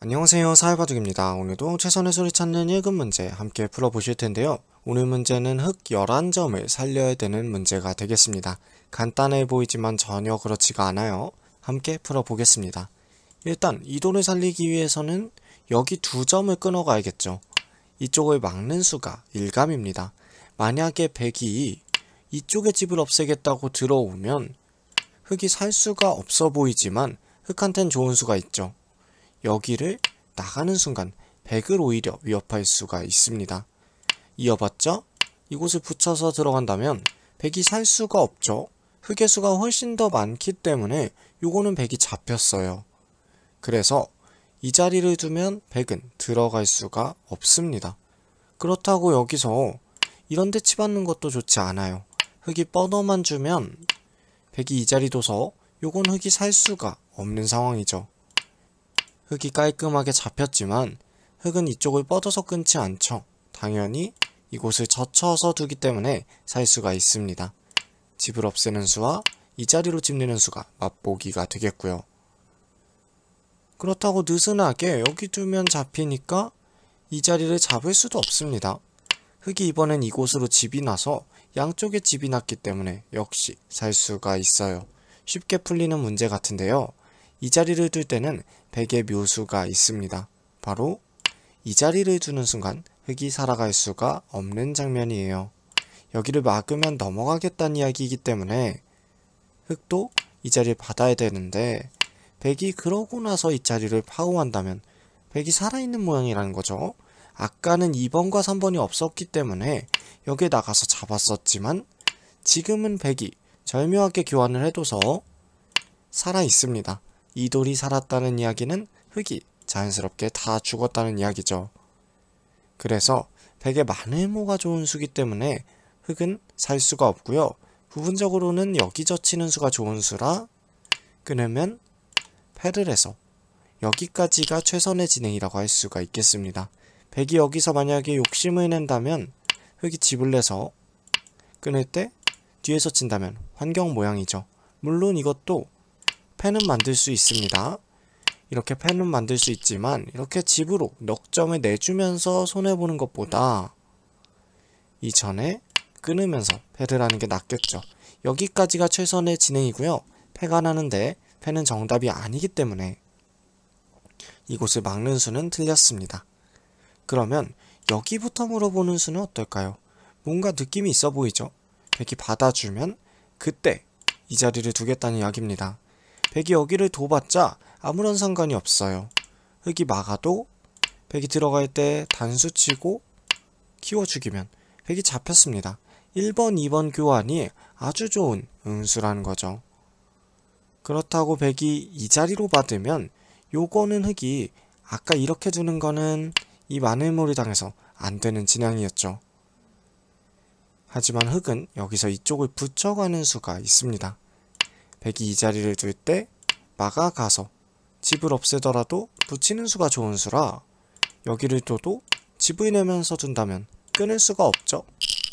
안녕하세요 사회과둑입니다 오늘도 최선의 소리 찾는 1급 문제 함께 풀어보실 텐데요. 오늘 문제는 흙 11점을 살려야 되는 문제가 되겠습니다. 간단해 보이지만 전혀 그렇지가 않아요. 함께 풀어보겠습니다. 일단 이돈을 살리기 위해서는 여기 두 점을 끊어가야겠죠. 이쪽을 막는 수가 일감입니다. 만약에 백이 이쪽에 집을 없애겠다고 들어오면 흙이 살 수가 없어 보이지만 흙한텐 좋은 수가 있죠. 여기를 나가는 순간 100을 오히려 위협할 수가 있습니다. 이어봤죠? 이곳을 붙여서 들어간다면 100이 살 수가 없죠. 흑의 수가 훨씬 더 많기 때문에 요거는 100이 잡혔어요. 그래서 이 자리를 두면 100은 들어갈 수가 없습니다. 그렇다고 여기서 이런데 치받는 것도 좋지 않아요. 흑이 뻗어만 주면 100이 이 자리 둬서 요건 흑이 살 수가 없는 상황이죠. 흙이 깔끔하게 잡혔지만 흙은 이쪽을 뻗어서 끊지 않죠. 당연히 이곳을 젖혀서 두기 때문에 살 수가 있습니다. 집을 없애는 수와 이 자리로 집 내는 수가 맛보기가 되겠고요. 그렇다고 느슨하게 여기 두면 잡히니까 이 자리를 잡을 수도 없습니다. 흙이 이번엔 이곳으로 집이 나서 양쪽에 집이 났기 때문에 역시 살 수가 있어요. 쉽게 풀리는 문제 같은데요. 이 자리를 둘 때는 백의 묘수가 있습니다. 바로 이 자리를 두는 순간 흙이 살아갈 수가 없는 장면이에요. 여기를 막으면 넘어가겠다는 이야기이기 때문에 흙도 이 자리를 받아야 되는데 백이 그러고 나서 이 자리를 파고한다면 백이 살아있는 모양이라는 거죠. 아까는 2번과 3번이 없었기 때문에 여기에 나가서 잡았었지만 지금은 백이 절묘하게 교환을 해둬서 살아있습니다. 이돌이 살았다는 이야기는 흙이 자연스럽게 다 죽었다는 이야기죠. 그래서 백의 마늘모가 좋은 수기 때문에 흙은 살 수가 없고요. 부분적으로는 여기저치는 수가 좋은 수라 끊으면 패를 해서 여기까지가 최선의 진행이라고 할 수가 있겠습니다. 백이 여기서 만약에 욕심을 낸다면 흙이 집을 내서 끊을 때 뒤에서 친다면 환경 모양이죠. 물론 이것도 펜은 만들 수 있습니다. 이렇게 펜은 만들 수 있지만 이렇게 집으로 넉점을 내주면서 손해보는 것보다 이전에 끊으면서 패를 하는 게 낫겠죠. 여기까지가 최선의 진행이고요. 패가 나는데 패는 정답이 아니기 때문에 이곳을 막는 수는 틀렸습니다. 그러면 여기부터 물어보는 수는 어떨까요? 뭔가 느낌이 있어 보이죠? 백이 받아주면 그때 이 자리를 두겠다는 이야기입니다. 백이 여기를 도봤자 아무런 상관이 없어요. 흙이 막아도 백이 들어갈 때 단수치고 키워죽이면 백이 잡혔습니다. 1번, 2번 교환이 아주 좋은 응수라는 거죠. 그렇다고 백이 이 자리로 받으면 요거는 흙이 아까 이렇게 두는 거는 이 마늘몰이 당해서 안 되는 진앙이었죠 하지만 흙은 여기서 이쪽을 붙여가는 수가 있습니다. 백이 이 자리를 둘때 마가 가서 집을 없애더라도 붙이는 수가 좋은 수라 여기를 둬도 집을 내면서 둔다면 끊을 수가 없죠.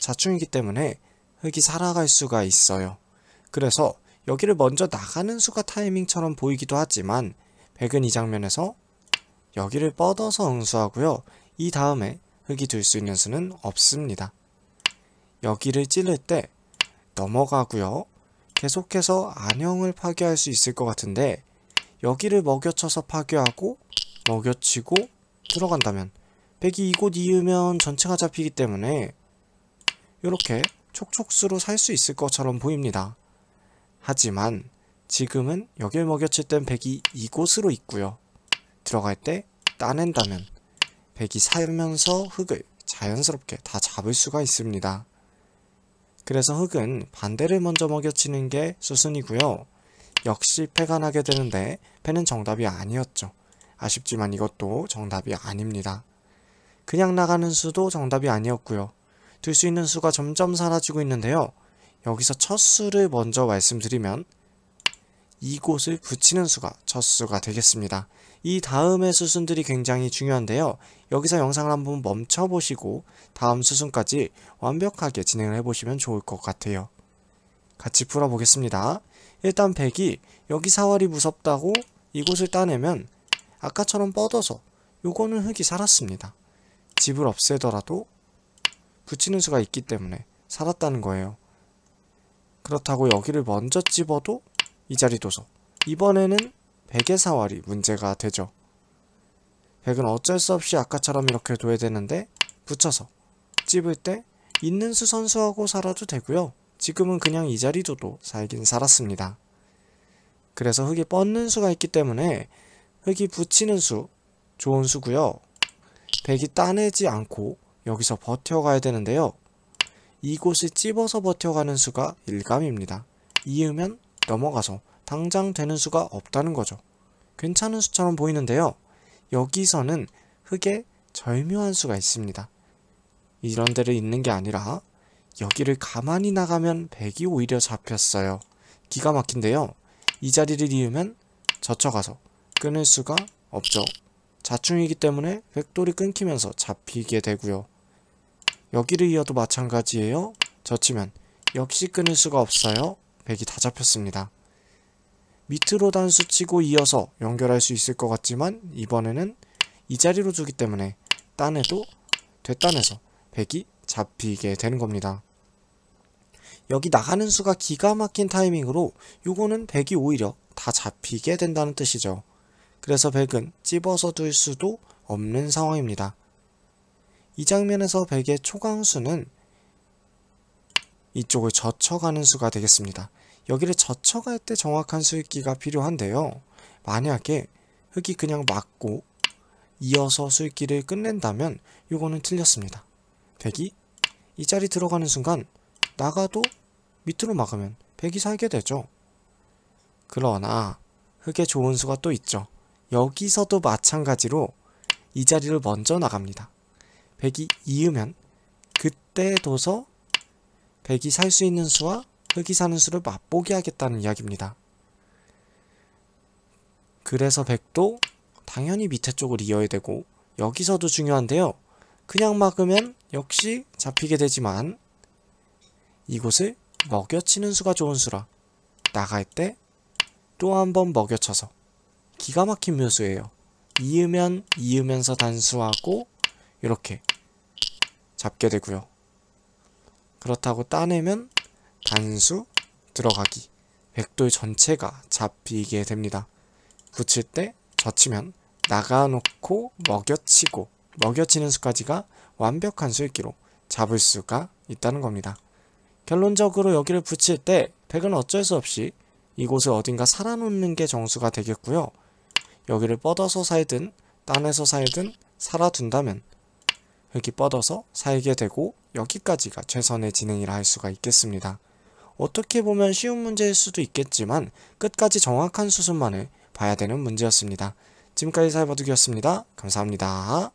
자충이기 때문에 흙이 살아갈 수가 있어요. 그래서 여기를 먼저 나가는 수가 타이밍처럼 보이기도 하지만 백은 이 장면에서 여기를 뻗어서 응수하고요. 이 다음에 흙이 들수 있는 수는 없습니다. 여기를 찌를 때 넘어가고요. 계속해서 안형을 파괴할 수 있을 것 같은데 여기를 먹여쳐서 파괴하고 먹여치고 들어간다면 백이 이곳 이으면 전체가 잡히기 때문에 이렇게 촉촉수로 살 수 있을 것처럼 보입니다. 하지만 지금은 여길 먹여칠 땐 백이 이곳으로 있고요. 들어갈 때 따낸다면 백이 살면서 흙을 자연스럽게 다 잡을 수가 있습니다. 그래서 흙은 반대를 먼저 먹여치는 게 수순이고요. 역시 패가 나게 되는데 패는 정답이 아니었죠. 아쉽지만 이것도 정답이 아닙니다. 그냥 나가는 수도 정답이 아니었고요. 들 수 있는 수가 점점 사라지고 있는데요. 여기서 첫 수를 먼저 말씀드리면 이곳을 붙이는 수가 첫 수가 되겠습니다. 이 다음의 수순들이 굉장히 중요한데요. 여기서 영상을 한번 멈춰보시고 다음 수순까지 완벽하게 진행을 해보시면 좋을 것 같아요. 같이 풀어보겠습니다. 일단 백이 여기 사활이 무섭다고 이곳을 따내면 아까처럼 뻗어서 요거는 흙이 살았습니다. 집을 없애더라도 붙이는 수가 있기 때문에 살았다는 거예요. 그렇다고 여기를 먼저 집어도 이 자리 도서 이번에는 베개 사활이 문제가 되죠. 백은 어쩔 수 없이 아까처럼 이렇게 둬야 되는데 붙여서 찝을 때 있는 수 선수하고 살아도 되고요. 지금은 그냥 이 자리 둬도 살긴 살았습니다. 그래서 흙이 뻗는 수가 있기 때문에 흙이 붙이는 수 좋은 수고요. 백이 따내지 않고 여기서 버텨가야 되는데요. 이곳을 찝어서 버텨가는 수가 일감입니다. 이으면 넘어가서 당장 되는 수가 없다는 거죠. 괜찮은 수처럼 보이는데요. 여기서는 흙에 절묘한 수가 있습니다. 이런 데를 있는 게 아니라 여기를 가만히 나가면 백이 오히려 잡혔어요. 기가 막힌데요. 이 자리를 이으면 젖혀가서 끊을 수가 없죠. 자충이기 때문에 백돌이 끊기면서 잡히게 되고요. 여기를 이어도 마찬가지예요. 젖히면 역시 끊을 수가 없어요. 백이 다 잡혔습니다. 밑으로 단수치고 이어서 연결할 수 있을 것 같지만 이번에는 이 자리로 주기 때문에 딴에도 됐단에서 100이 잡히게 되는 겁니다. 여기 나가는 수가 기가 막힌 타이밍으로 요거는 100이 오히려 다 잡히게 된다는 뜻이죠. 그래서 100은 집어서둘 수도 없는 상황입니다. 이 장면에서 100의 초강수는 이쪽을 젖혀가는 수가 되겠습니다. 여기를 젖혀갈 때 정확한 수익기가 필요한데요. 만약에 흙이 그냥 맞고 이어서 수익기를 끝낸다면 이거는 틀렸습니다. 1 0 0이이 자리 들어가는 순간 나가도 밑으로 막으면 1 0 0이 살게 되죠. 그러나 흙의 좋은 수가 또 있죠. 여기서도 마찬가지로 이 자리를 먼저 나갑니다. 1 0 0이 이으면 그때 둬서 1 0 0이살 수 있는 수와 흙이 사는 수를 맛보게 하겠다는 이야기입니다. 그래서 백도 당연히 밑에 쪽을 이어야 되고 여기서도 중요한데요. 그냥 막으면 역시 잡히게 되지만 이곳을 먹여치는 수가 좋은 수라 나갈 때 또 한 번 먹여쳐서 기가 막힌 묘수예요. 이으면 이으면서 단수하고 이렇게 잡게 되고요. 그렇다고 따내면 단수, 들어가기 백돌 전체가 잡히게 됩니다. 붙일 때 젖히면 나가놓고 먹여치고 먹여치는 수까지가 완벽한 술기로 잡을 수가 있다는 겁니다. 결론적으로 여기를 붙일 때 백은 어쩔 수 없이 이곳을 어딘가 살아놓는 게 정수가 되겠고요. 여기를 뻗어서 살든 딴에서 살든 살아둔다면 여기 뻗어서 살게 되고 여기까지가 최선의 진행이라 할 수가 있겠습니다. 어떻게 보면 쉬운 문제일 수도 있겠지만 끝까지 정확한 수순만을 봐야 되는 문제였습니다. 지금까지 사이버둑이었습니다. 감사합니다.